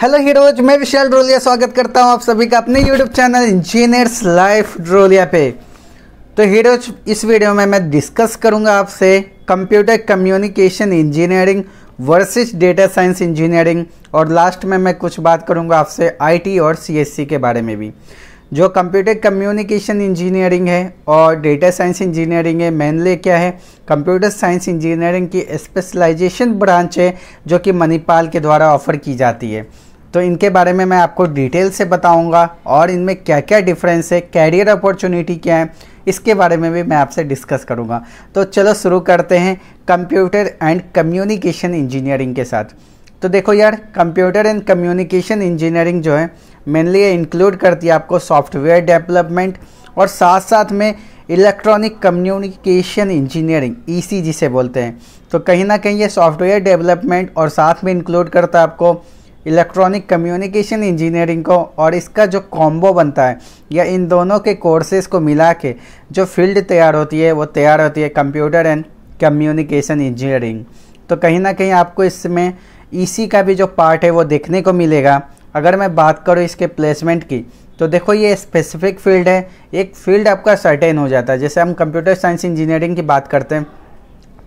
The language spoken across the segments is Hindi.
हेलो हीरोज मैं विशाल ड्रोलिया स्वागत करता हूं आप सभी का अपने YouTube channel engineers life Drolia पे तो हीरोज इस वीडियो में मैं डिस्कस करूंगा आपसे computer communication engineering versus data science engineering और लास्ट में मैं कुछ बात करूंगा आपसे आईटी और सीएससी के बारे में भी जो कंप्यूटर कम्युनिकेशन इंजीनियरिंग है और डेटा साइंस इंजीनियरिंग है मेनली क्या है कंप्यूटर साइंस इंजीनियरिंग की स्पेशलाइजेशन ब्रांच है जो कि मणिपाल के द्वारा ऑफर की जाती है तो इनके बारे में मैं आपको डिटेल से बताऊंगा और इनमें क्या क्या डिफरेंस है कैरियर अपॉर्चुनिटी क्या है इसके बारे में भी मैं आपसे डिस्कस करूंगा तो चलो शुरू करते हैं कंप्यूटर एंड कम्युनिकेशन इंजीनियरिंग के साथ तो देखो यार कंप्यूटर एंड कम्युनिकेशन इंजीनियरिंग जो है मेनली ये इंक्लूड करती है आपको सॉफ्टवेयर डेवलपमेंट और साथ साथ में इलेक्ट्रॉनिक कम्युनिकेशन इंजीनियरिंग ई जिसे बोलते हैं तो कहीं ना कहीं ये सॉफ्टवेयर डेवलपमेंट और साथ में इंक्लूड करता है आपको इलेक्ट्रॉनिक कम्युनिकेशन इंजीनियरिंग को और इसका जो कॉम्बो बनता है या इन दोनों के कोर्सेज को मिला के जो फील्ड तैयार होती है वो तैयार होती है कंप्यूटर एंड कम्युनिकेशन इंजीनियरिंग तो कहीं ना कहीं आपको इसमें ईसी का भी जो पार्ट है वो देखने को मिलेगा अगर मैं बात करूँ इसके प्लेसमेंट की तो देखो ये स्पेसिफिक फील्ड है एक फील्ड आपका सर्टेन हो जाता है जैसे हम कंप्यूटर साइंस इंजीनियरिंग की बात करते हैं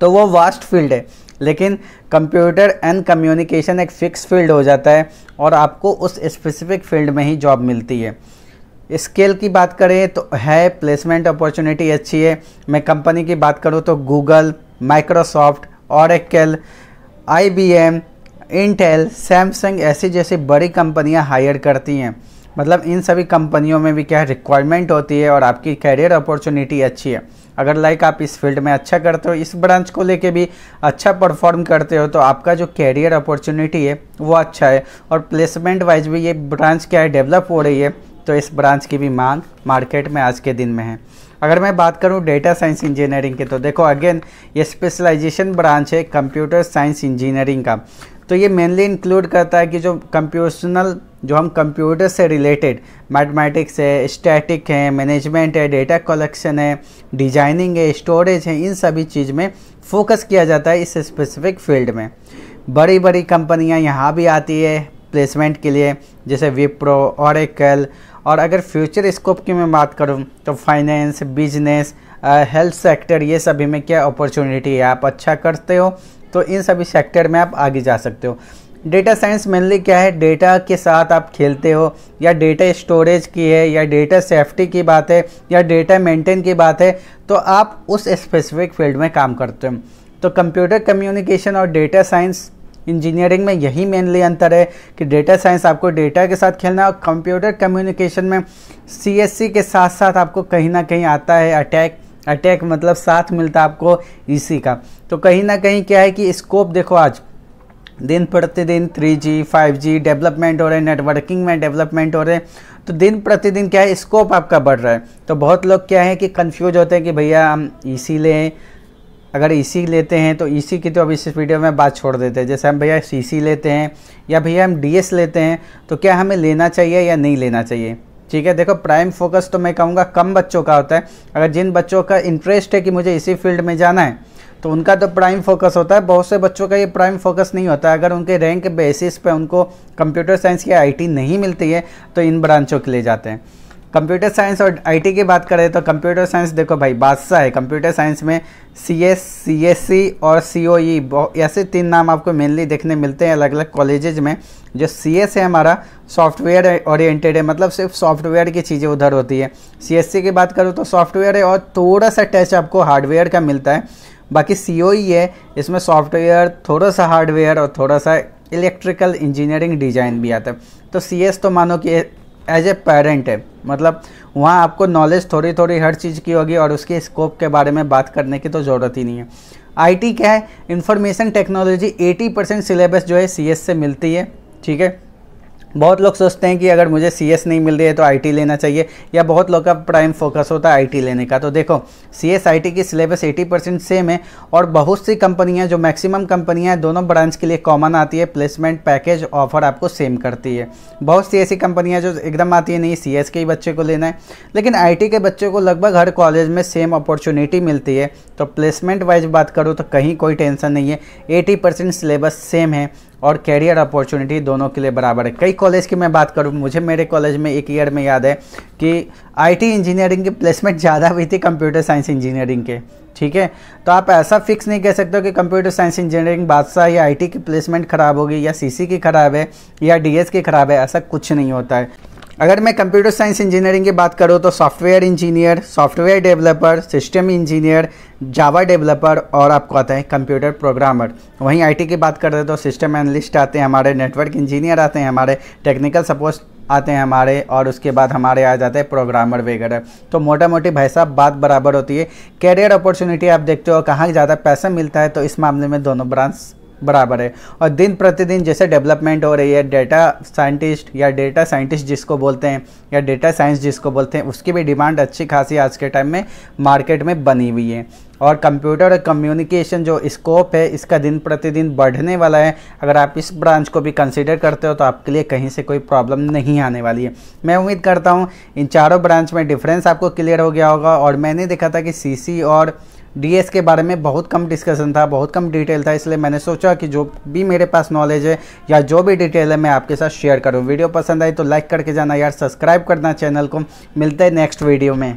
तो वो वास्ट फील्ड है लेकिन कंप्यूटर एंड कम्युनिकेशन एक फ़िक्स फील्ड हो जाता है और आपको उस स्पेसिफिक फील्ड में ही जॉब मिलती है स्केल की बात करें तो है प्लेसमेंट अपॉर्चुनिटी अच्छी है मैं कंपनी की बात करूँ तो Google Microsoft Oracle I B M Intel Samsung ऐसी जैसी बड़ी कंपनियां हायर करती हैं मतलब इन सभी कंपनियों में भी क्या रिक्वायरमेंट होती है और आपकी कैरियर अपॉर्चुनिटी अच्छी है अगर लाइक आप इस फील्ड में अच्छा करते हो इस ब्रांच को लेके भी अच्छा परफॉर्म करते हो तो आपका जो कैरियर अपॉर्चुनिटी है वो अच्छा है और प्लेसमेंट वाइज भी ये ब्रांच क्या है डेवलप हो रही है तो इस ब्रांच की भी मांग मार्केट में आज के दिन में है अगर मैं बात करूं डेटा साइंस इंजीनियरिंग की तो देखो अगेन ये स्पेशलाइजेशन ब्रांच है कंप्यूटर साइंस इंजीनियरिंग का तो ये मेनली इंक्लूड करता है कि जो कंप्यूशनल जो हम कंप्यूटर से रिलेटेड मैथमेटिक्स है स्टैटिक है मैनेजमेंट है डेटा कलेक्शन है डिजाइनिंग है स्टोरेज है इन सभी चीज़ में फोकस किया जाता है इस स्पेसिफिक फील्ड में बड़ी बड़ी कंपनियां यहाँ भी आती है प्लेसमेंट के लिए जैसे विप्रो और और अगर फ्यूचर स्कोप की मैं बात करूँ तो फाइनेंस बिजनेस हेल्थ सेक्टर ये सभी में क्या अपॉर्चुनिटी है आप अच्छा करते हो तो इन सभी सेक्टर में आप आगे जा सकते हो डेटा साइंस मेनली क्या है डेटा के साथ आप खेलते हो या डेटा स्टोरेज की है या डेटा सेफ्टी की बात है या डेटा मेंटेन की बात है तो आप उस स्पेसिफिक फील्ड में काम करते हो तो कंप्यूटर कम्युनिकेशन और डेटा साइंस इंजीनियरिंग में यही मेनली अंतर है कि डेटा साइंस आपको डेटा के साथ खेलना और कंप्यूटर कम्युनिकेशन में सी के साथ साथ आपको कहीं ना कहीं आता है अटैक अटैक मतलब साथ मिलता है आपको इसी e का तो कहीं ना कहीं क्या है कि स्कोप देखो आज दिन प्रतिदिन 3G, 5G डेवलपमेंट हो रहे हैं नेटवर्किंग में डेवलपमेंट हो रहे हैं तो दिन प्रतिदिन क्या है स्कोप आपका बढ़ रहा है तो बहुत लोग क्या है कि कंफ्यूज होते हैं कि भैया हम इसी e लें अगर ई e लेते हैं तो ई e की तो अब इस वीडियो में बात छोड़ देते हैं जैसे हम भैया सी लेते हैं या भैया हम डी लेते हैं तो क्या हमें लेना चाहिए या नहीं लेना चाहिए ठीक है देखो प्राइम फोकस तो मैं कहूँगा कम बच्चों का होता है अगर जिन बच्चों का इंटरेस्ट है कि मुझे इसी फील्ड में जाना है तो उनका तो प्राइम फोकस होता है बहुत से बच्चों का ये प्राइम फोकस नहीं होता है अगर उनके रैंक बेसिस पे उनको कंप्यूटर साइंस या आईटी नहीं मिलती है तो इन ब्रांचों के लिए जाते हैं कंप्यूटर साइंस और आईटी की बात करें तो कंप्यूटर साइंस देखो भाई बादशाह है कंप्यूटर साइंस में C S C S C और सी ओ ई ऐसे तीन नाम आपको मेनली देखने मिलते हैं अलग अलग कॉलेजेज में जो सी एस है हमारा सॉफ्टवेयर ओरिएंटेड है मतलब सिर्फ सॉफ्टवेयर की चीज़ें उधर होती है सी एस सी की बात करूँ तो सॉफ्टवेयर है और थोड़ा सा टच आपको हार्डवेयर का मिलता है बाकी सी ओ ई है इसमें सॉफ्टवेयर थोड़ा सा हार्डवेयर और थोड़ा सा इलेक्ट्रिकल इंजीनियरिंग डिज़ाइन भी आता है तो सी एस तो मानो कि एज ए पेरेंट है मतलब वहाँ आपको नॉलेज थोड़ी थोड़ी हर चीज़ की होगी और उसके स्कोप के बारे में बात करने की तो ज़रूरत ही नहीं है आईटी क्या है इंफॉर्मेशन टेक्नोलॉजी 80 परसेंट सिलेबस जो है सीएस से मिलती है ठीक है बहुत लोग सोचते हैं कि अगर मुझे सी नहीं मिल रही है तो आई लेना चाहिए या बहुत लोग का प्राइम फोकस होता है आई लेने का तो देखो सी एस की सिलेबस 80 परसेंट सेम है और बहुत सी कंपनियां जो मैक्सिमम कंपनियां दोनों ब्रांच के लिए कॉमन आती है प्लेसमेंट पैकेज ऑफर आपको सेम करती है बहुत सी ऐसी कंपनियाँ जो एकदम आती है नहीं सी के ही बच्चे को लेना है लेकिन आई के बच्चे को लगभग हर कॉलेज में सेम अपॉर्चुनिटी मिलती है तो प्लेसमेंट वाइज बात करूँ तो कहीं कोई टेंशन नहीं है एटी सिलेबस सेम है और कैरियर अपॉर्चुनिटी दोनों के लिए बराबर है कई कॉलेज की मैं बात करूँ मुझे मेरे कॉलेज में एक ईयर में याद है कि आईटी इंजीनियरिंग की प्लेसमेंट ज़्यादा हुई थी कंप्यूटर साइंस इंजीनियरिंग के ठीक है तो आप ऐसा फिक्स नहीं कह सकते हो कि कंप्यूटर साइंस इंजीनियरिंग बादशाह या आईटी की प्लेसमेंट ख़राब होगी या सीसी की ख़राब है या डीएस की ख़राब है ऐसा कुछ नहीं होता है अगर मैं कंप्यूटर साइंस इंजीनियरिंग की बात करूँ तो software engineer software developer system engineer Java developer और आपको आता है कंप्यूटर प्रोग्रामर वहीं आईटी की बात करते हैं तो सिस्टम एनालिस्ट आते हैं हमारे नेटवर्क इंजीनियर आते हैं हमारे टेक्निकल सपोर्ट आते हैं हमारे और उसके बाद हमारे आ जाते हैं प्रोग्रामर वगैरह तो मोटा मोटी भाई साहब बात बराबर होती है कैरियर अपॉर्चुनिटी आप देखते हो कहाँ ज़्यादा पैसा मिलता है तो इस मामले में दोनों ब्रांच बराबर है और दिन प्रतिदिन जैसे डेवलपमेंट हो रही है डेटा साइंटिस्ट या डेटा साइंटिस्ट जिसको बोलते हैं या डेटा साइंस जिसको बोलते हैं उसकी भी डिमांड अच्छी खासी आज के टाइम में मार्केट में बनी हुई है और कंप्यूटर और कम्युनिकेशन जो स्कोप है इसका दिन प्रतिदिन बढ़ने वाला है अगर आप इस ब्रांच को भी कंसिडर करते हो तो आपके लिए कहीं से कोई प्रॉब्लम नहीं आने वाली है मैं उम्मीद करता हूँ इन चारों ब्रांच में डिफरेंस आपको क्लियर हो गया होगा और मैंने देखा था कि सी और डीएस के बारे में बहुत कम डिस्कशन था बहुत कम डिटेल था इसलिए मैंने सोचा कि जो भी मेरे पास नॉलेज है या जो भी डिटेल है मैं आपके साथ शेयर करूँ वीडियो पसंद आई तो लाइक करके जाना यार सब्सक्राइब करना चैनल को मिलते हैं नेक्स्ट वीडियो में